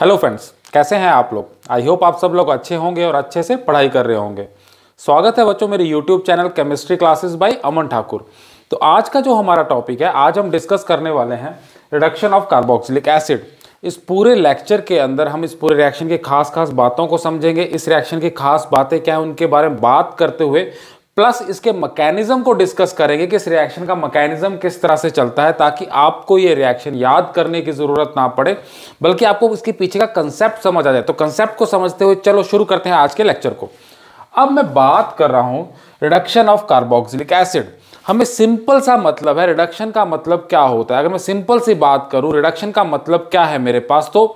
hello friends कैसे हैं आप लोग आई होप आप सब लोग अच्छे होंगे और अच्छे से पढ़ाई कर रहे होंगे स्वागत है बच्चों मेरे YouTube channel chemistry classes by Aman Thakur तो आज का जो हमारा टॉपिक है आज हम डिस्कस करने वाले हैं रिडक्शन ऑफ कार्बोक्सिलिक एसिड इस पूरे लेक्चर के अंदर हम इस पूरे रिएक्शन की खास खास बातों को समझेंगे इस रिएक्शन की खास बातें क्या है उनके बारे में बात करते हुए प्लस इसके मैकेनिज्म को डिस्कस करेंगे कि इस रिएक्शन का मैकेनिज्म किस तरह से चलता है ताकि आपको ये रिएक्शन याद करने की ज़रूरत ना पड़े बल्कि आपको इसके पीछे का कंसेप्ट समझ आ जाए तो कंसेप्ट को समझते हुए चलो शुरू करते हैं आज के लेक्चर को अब मैं बात कर रहा हूँ रिडक्शन ऑफ कार्बोक्सिलिक एसिड हमें सिंपल सा मतलब है रिडक्शन का मतलब क्या होता है अगर मैं सिंपल सी बात करूँ रिडक्शन का मतलब क्या है मेरे पास तो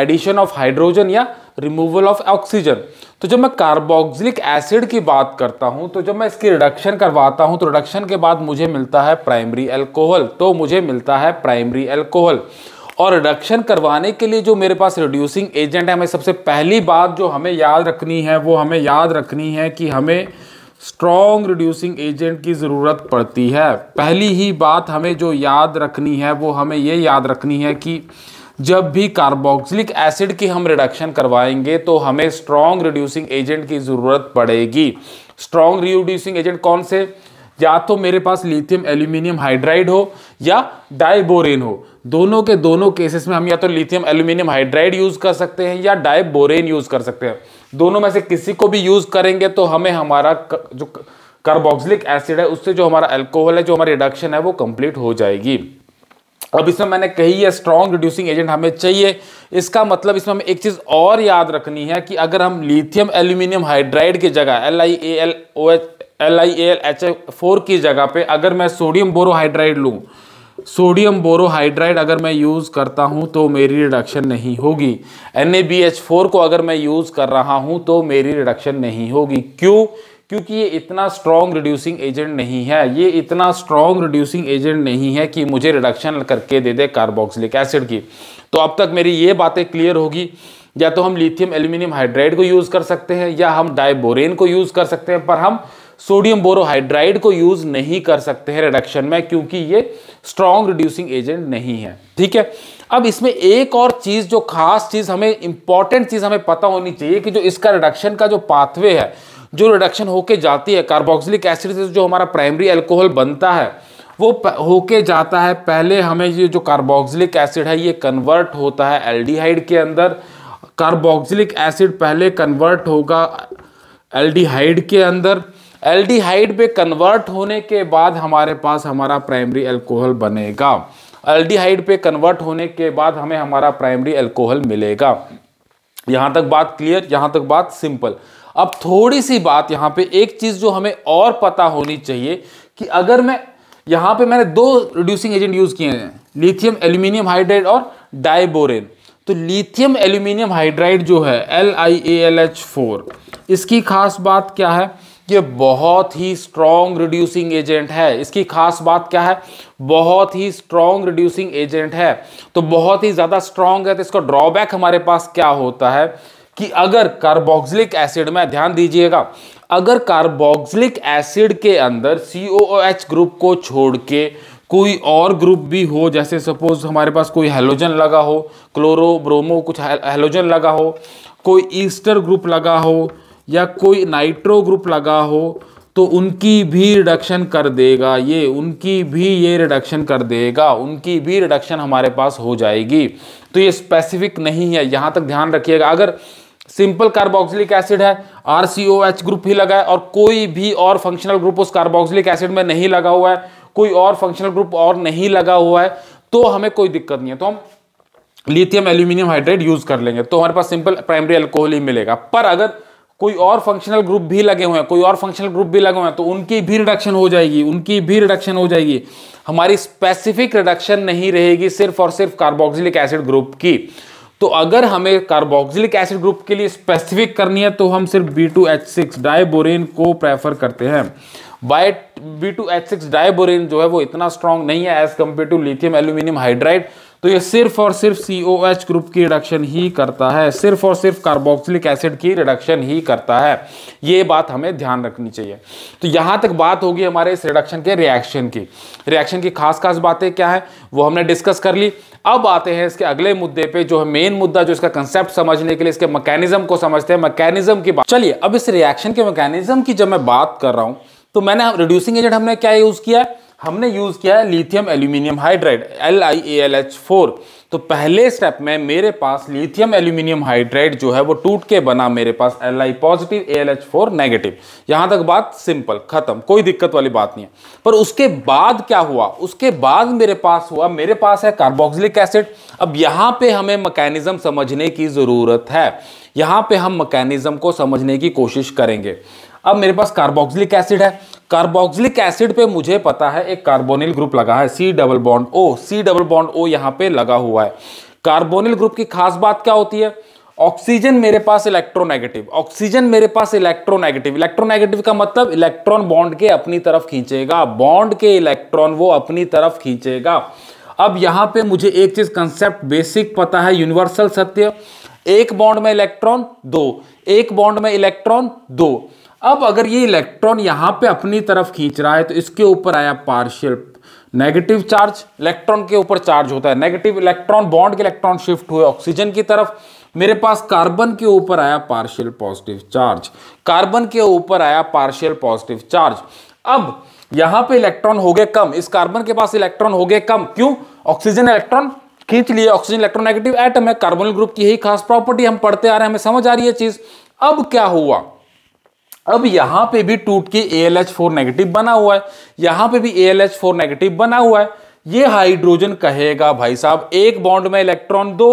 एडिशन ऑफ हाइड्रोजन या रिमूवल ऑफ ऑक्सीजन तो जब मैं कार्बोक्सिलिक एसिड की बात करता हूं तो जब मैं इसकी रिडक्शन करवाता हूं तो रिडक्शन के बाद मुझे मिलता है प्राइमरी एल्कोहल तो मुझे मिलता है प्राइमरी एल्कोहल और रिडक्शन करवाने के लिए जो मेरे पास रिड्यूसिंग एजेंट है हमें सबसे पहली बात जो हमें याद रखनी है वो हमें याद रखनी है कि हमें स्ट्रॉन्ग रिड्यूसिंग एजेंट की ज़रूरत पड़ती है पहली ही बात हमें जो याद रखनी है वो हमें ये याद रखनी है कि जब भी कार्बोक्सिलिक एसिड की हम रिडक्शन करवाएंगे तो हमें स्ट्रॉन्ग रिड्यूसिंग एजेंट की ज़रूरत पड़ेगी स्ट्रॉन्ग रिड्यूसिंग एजेंट कौन से या तो मेरे पास लिथियम एल्यूमिनियम हाइड्राइड हो या डाइबोरेन हो दोनों के दोनों केसेस में हम या तो लिथियम एल्यूमिनियम हाइड्राइड यूज़ कर सकते हैं या डाइबोरेन यूज़ कर सकते हैं दोनों में से किसी को भी यूज़ करेंगे तो हमें हमारा जो कार्बोक्सिलिक एसिड है उससे जो हमारा एल्कोहल है जो हमारी रिडक्शन है वो कंप्लीट हो जाएगी अब इसमें मैंने कही है स्ट्रॉन्ग रिड्यूसिंग एजेंट हमें चाहिए इसका मतलब इसमें हमें एक चीज़ और याद रखनी है कि अगर हम लिथियम एल्यूमिनियम हाइड्राइड की जगह L I A L O H L I A L H four की जगह पे अगर मैं सोडियम बोरोहाइड्राइड लूँ सोडियम बोरोहाइड्राइड अगर मैं यूज़ करता हूँ तो मेरी रिडक्शन नहीं होगी एन को अगर मैं यूज़ कर रहा हूँ तो मेरी रिडक्शन नहीं होगी क्यों क्योंकि ये इतना स्ट्रॉन्ग रिड्यूसिंग एजेंट नहीं है ये इतना स्ट्रॉन्ग रिड्यूसिंग एजेंट नहीं है कि मुझे रिडक्शन करके दे दे कार्बोक्सिलिक एसिड की तो अब तक मेरी ये बातें क्लियर होगी या तो हम लिथियम एल्यूमिनियम हाइड्राइड को यूज़ कर सकते हैं या हम डाइबोरेन को यूज़ कर सकते हैं पर हम सोडियम बोरोहाइड्राइड को यूज़ नहीं कर सकते हैं रिडक्शन में क्योंकि ये स्ट्रॉन्ग रिड्यूसिंग एजेंट नहीं है ठीक है अब इसमें एक और चीज़ जो खास चीज़ हमें इंपॉर्टेंट चीज़ हमें पता होनी चाहिए कि जो इसका रिडक्शन का जो पाथवे है जो रिडक्शन होके जाती है कार्बोक्सिलिक एसिड से जो हमारा प्राइमरी एल्कोहल बनता है वो होके जाता है पहले हमें ये जो कार्बोक्सिलिक एसिड है ये कन्वर्ट होता है एल्डिहाइड के अंदर कार्बोक्सिलिक एसिड पहले कन्वर्ट होगा एल्डिहाइड के अंदर एल्डिहाइड पे कन्वर्ट होने के बाद हमारे पास हमारा प्राइमरी एल्कोहल बनेगा एल्डिहाइड पे कन्वर्ट होने के बाद हमें हमारा प्राइमरी एल्कोहल मिलेगा यहाँ तक बात क्लियर यहाँ तक बात सिंपल अब थोड़ी सी बात यहाँ पे एक चीज़ जो हमें और पता होनी चाहिए कि अगर मैं यहाँ पे मैंने दो रिड्यूसिंग एजेंट यूज़ किए हैं लिथियम एल्यूमिनियम हाइड्राइड और डाइबोरेन तो लिथियम एल्यूमिनियम हाइड्राइड जो है L I A L H four इसकी खास बात क्या है ये बहुत ही स्ट्रॉन्ग रिड्यूसिंग एजेंट है इसकी खास बात क्या है बहुत ही स्ट्रॉन्ग रिड्यूसिंग एजेंट है तो बहुत ही ज़्यादा स्ट्रॉन्ग है तो इसका ड्रॉबैक हमारे पास क्या होता है कि अगर कार्बोक्सिलिक एसिड में ध्यान दीजिएगा अगर कार्बोक्सिलिक एसिड के अंदर सी ग्रुप को छोड़ के कोई और ग्रुप भी हो जैसे सपोज हमारे पास कोई हेलोजन लगा हो क्लोरो ब्रोमो कुछ हेलोजन लगा हो कोई ईस्टर ग्रुप लगा हो या कोई नाइट्रो ग्रुप लगा हो तो उनकी भी रिडक्शन कर देगा ये उनकी भी ये रिडक्शन कर देगा उनकी भी रिडक्शन हमारे पास हो जाएगी तो ये स्पेसिफिक नहीं है यहाँ तक ध्यान रखिएगा अगर सिंपल कार्बोक्सिलिक एसिड है आर ग्रुप ही लगा है और कोई भी और फंक्शनल ग्रुप उस कार्बोक्सिलिक एसिड में नहीं लगा हुआ है कोई और फंक्शनल ग्रुप और नहीं लगा हुआ है तो हमें कोई दिक्कत नहीं है तो हम लिथियम एल्यूमिनियम हाइड्रेट यूज कर लेंगे तो हमारे पास सिंपल प्राइमरी एल्कोहल ही मिलेगा पर अगर कोई और फंक्शनल ग्रुप भी लगे हुए हैं कोई और फंक्शनल ग्रुप भी लगे हुए हैं तो उनकी भी रिडक्शन हो जाएगी उनकी भी रिडक्शन हो जाएगी हमारी स्पेसिफिक रिडक्शन नहीं रहेगी सिर्फ और सिर्फ कार्बोक्सिलिक एसिड ग्रुप की तो अगर हमें कार्बोक्सिलिक एसिड ग्रुप के लिए स्पेसिफिक करनी है तो हम सिर्फ B two H six diborane को प्रेफर करते हैं by B two H six diborane जो है वो इतना स्ट्रांग नहीं है as compared to lithium aluminium hydride तो ये सिर्फ और सिर्फ सी ओ एच ग्रुप की रिडक्शन ही करता है सिर्फ और सिर्फ कार्बोक्सिलिक एसिड की रिडक्शन ही करता है ये बात हमें ध्यान रखनी चाहिए तो यहाँ तक बात होगी हमारे इस रिडक्शन के रिएक्शन की रिएक्शन की खास खास बातें क्या है वो हमने डिस्कस कर ली अब आते हैं इसके अगले मुद्दे पे जो है मेन मुद्दा जो इसका कंसेप्ट समझने के लिए इसके मैकेनिज्म को समझते हैं मैकेनिज्म की बात चलिए अब इस रिएक्शन के मैकेनिज्म की जब मैं बात कर रहा हूँ तो मैंने रिड्यूसिंग एजेंट हमने क्या यूज किया है हमने यूज़ किया है lithium aluminium hydride L I A L H four तो पहले स्टेप में मेरे पास लिथियम एल्यूमिनियम हाइड्राइड जो है वो टूट के बना मेरे पास L I positive A L H four negative यहाँ तक बात सिंपल खत्म कोई दिक्कत वाली बात नहीं है पर उसके बाद क्या हुआ उसके बाद मेरे पास हुआ मेरे पास है कार्बोक्सिलिक एसिड अब यहाँ पे हमें मकैनिज़्म समझने की ज़रूरत है यहाँ पे हम मकैनिज़्म को समझने की कोशिश करेंगे अब मेरे पास कार्बोक्सिलिक एसिड है कार्बोक्सिलिक एसिड पे मुझे पता है एक कार्बोनिल ग्रुप लगा है C double bond O C double bond O यहाँ पे लगा हुआ है कार्बोनिल ग्रुप की खास बात क्या होती है ऑक्सीजन मेरे पास इलेक्ट्रोनेगेटिव ऑक्सीजन मेरे पास इलेक्ट्रोनेगेटिव इलेक्ट्रोनेगेटिव का मतलब इलेक्ट्रॉन बॉन्ड के अपनी तरफ खींचेगा बॉन्ड के इलेक्ट्रॉन वो अपनी तरफ खींचेगा अब यहाँ पे मुझे एक चीज कंसेप्ट बेसिक पता है यूनिवर्सल सत्य एक बॉन्ड में इलेक्ट्रॉन दो एक बॉन्ड में इलेक्ट्रॉन दो अब अगर ये इलेक्ट्रॉन यहाँ पे अपनी तरफ खींच रहा है तो इसके ऊपर आया पार्शियल नेगेटिव चार्ज इलेक्ट्रॉन के ऊपर चार्ज होता है नेगेटिव इलेक्ट्रॉन बॉन्ड के इलेक्ट्रॉन शिफ्ट हुए ऑक्सीजन की तरफ मेरे पास कार्बन के ऊपर आया पार्शियल पॉजिटिव चार्ज कार्बन के ऊपर आया पार्शियल पॉजिटिव चार्ज अब यहां पे इलेक्ट्रॉन हो गए कम इस कार्बन के पास इलेक्ट्रॉन हो गए कम क्यों ऑक्सीजन इलेक्ट्रॉन खींच लिए ऑक्सीजन इलेक्ट्रॉन नेगेटिव एटम है कार्बन ग्रुप की यही खास प्रॉपर्टी हम पढ़ते आ रहे हैं हमें समझ आ रही है चीज अब क्या हुआ अब यहां पे भी टूट के A L H four negative बना हुआ है यहां पे भी A L H four negative बना हुआ है ये हाइड्रोजन कहेगा भाई साहब एक बॉन्ड में इलेक्ट्रॉन दो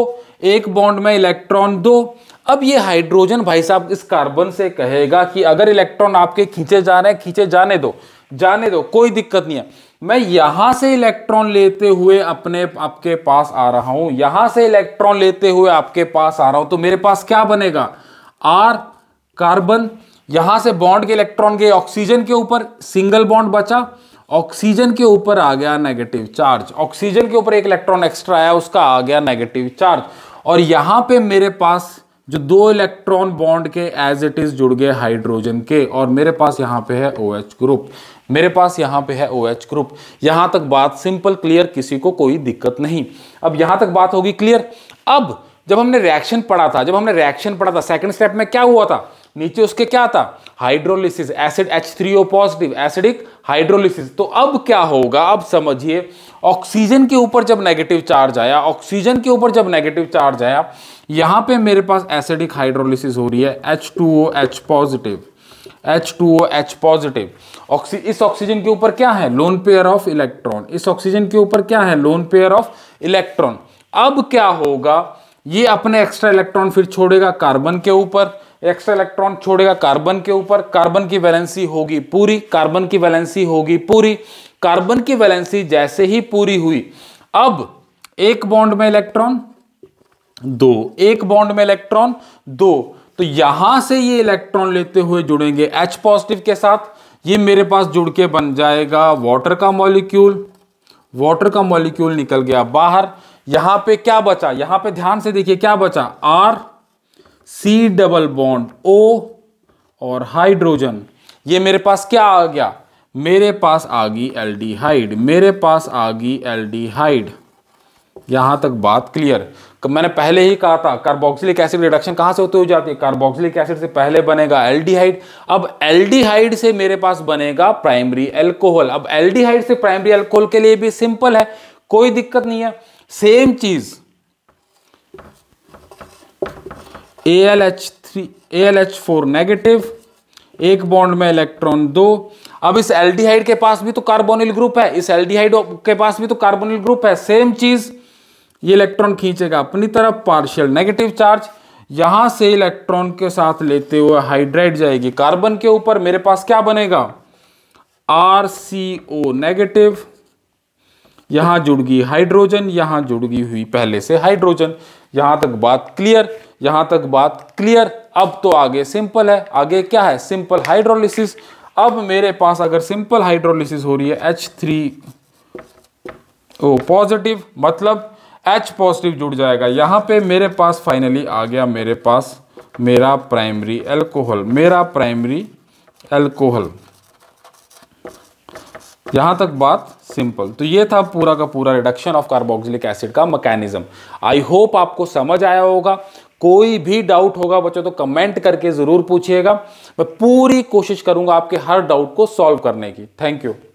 एक बॉन्ड में इलेक्ट्रॉन दो अब ये हाइड्रोजन भाई साहब इस कार्बन से कहेगा कि अगर इलेक्ट्रॉन आपके खींचे जा रहे हैं खींचे जाने दो जाने दो कोई दिक्कत नहीं है मैं यहां से इलेक्ट्रॉन लेते हुए अपने आपके पास आ रहा हूं यहां से इलेक्ट्रॉन लेते हुए आपके पास आ रहा हूं तो मेरे पास क्या बनेगा आर कार्बन यहां से बॉन्ड के इलेक्ट्रॉन गए ऑक्सीजन के ऊपर सिंगल बॉन्ड बचा ऑक्सीजन के ऊपर आ गया नेगेटिव चार्ज ऑक्सीजन के ऊपर एक इलेक्ट्रॉन एक्स्ट्रा आया उसका आ गया नेगेटिव चार्ज और यहां पे मेरे पास जो दो इलेक्ट्रॉन बॉन्ड के एज इट इज जुड़ गए हाइड्रोजन के और मेरे पास यहाँ पे है ओ OH ग्रुप मेरे पास यहाँ पे है ओ OH ग्रुप यहाँ तक बात सिंपल क्लियर किसी को कोई दिक्कत नहीं अब यहाँ तक बात होगी क्लियर अब जब हमने रिएक्शन पढ़ा था जब हमने रिएक्शन पढ़ा था सेकेंड स्टेप में क्या हुआ था नीचे उसके क्या था hydrolysis acid H three O positive acidic hydrolysis तो अब क्या होगा अब समझिए ऑक्सीजन के ऊपर जब नेगेटिव चार्ज आया ऑक्सीजन के ऊपर जब नेगेटिव चार्ज आया यहाँ पे मेरे पास एसिडिक हाइड्रोलिसिस हो रही है H two O H positive H two O H positive oxy इस ऑक्सीजन के ऊपर क्या है लोन पेयर ऑफ इलेक्ट्रॉन इस ऑक्सीजन के ऊपर क्या है लोन पेयर ऑफ इलेक्ट्रॉन अब क्या होगा ये अपने एक्स्ट्रा इलेक्ट्रॉन फिर छोड़ेगा कार्बन के ऊपर एक्स्ट्रा इलेक्ट्रॉन छोड़ेगा कार्बन के ऊपर कार्बन की वैलेंसी होगी पूरी कार्बन की वैलेंसी होगी पूरी कार्बन की वैलेंसी जैसे ही पूरी हुई अब एक बॉन्ड में इलेक्ट्रॉन दो एक बॉन्ड में इलेक्ट्रॉन दो तो यहां से ये इलेक्ट्रॉन लेते हुए जुड़ेंगे H पॉजिटिव के साथ ये मेरे पास जुड़ के बन जाएगा वाटर का मॉलिक्यूल वाटर का मॉलिक्यूल निकल गया बाहर यहां पे क्या बचा यहां पे ध्यान से देखिए क्या बचा R C double bond O और हाइड्रोजन ये मेरे पास क्या आ गया मेरे पास आ गई एल मेरे पास आ गई एल यहां तक बात क्लियर मैंने पहले ही कहा था कार्बोक्सिलिक एसिड रिडक्शन कहां से होते हो जाती है कार्बोक्सिलिक एसिड से पहले बनेगा एल्डिहाइड अब एल्डिहाइड से मेरे पास बनेगा प्राइमरी एल्कोहल अब एल्डिहाइड से प्राइमरी एल्कोहल के लिए भी सिंपल है कोई दिक्कत नहीं है सेम चीज़ A L H three A L H four negative एक बॉन्ड में इलेक्ट्रॉन दो अब इस एल्डिहाइड के पास भी तो कार्बोनिल ग्रुप है इस एल्डिहाइड के पास भी तो कार्बोनिल ग्रुप है सेम चीज ये इलेक्ट्रॉन खींचेगा अपनी तरफ पार्शियल नेगेटिव चार्ज यहां से इलेक्ट्रॉन के साथ लेते हुए हाइड्राइड जाएगी कार्बन के ऊपर मेरे पास क्या बनेगा आर नेगेटिव यहां जुड़गी हाइड्रोजन यहां जुड़गी हुई पहले से हाइड्रोजन यहां तक बात क्लियर यहां तक बात क्लियर अब तो आगे सिंपल है आगे क्या है सिंपल हाइड्रोलिसिस अब मेरे पास अगर सिंपल हाइड्रोलिसिस हो रही है एच थ्री ओ पॉजिटिव मतलब H पॉजिटिव जुड़ जाएगा यहां पे मेरे पास फाइनली आ गया मेरे पास मेरा प्राइमरी एल्कोहल मेरा प्राइमरी एल्कोहल यहां तक बात सिंपल तो ये था पूरा का पूरा रिडक्शन ऑफ कार्बोक्सिलिक एसिड का मैकेनिज्म आई होप आपको समझ आया होगा कोई भी डाउट होगा बच्चों तो कमेंट करके ज़रूर पूछिएगा मैं पूरी कोशिश करूंगा आपके हर डाउट को सॉल्व करने की थैंक यू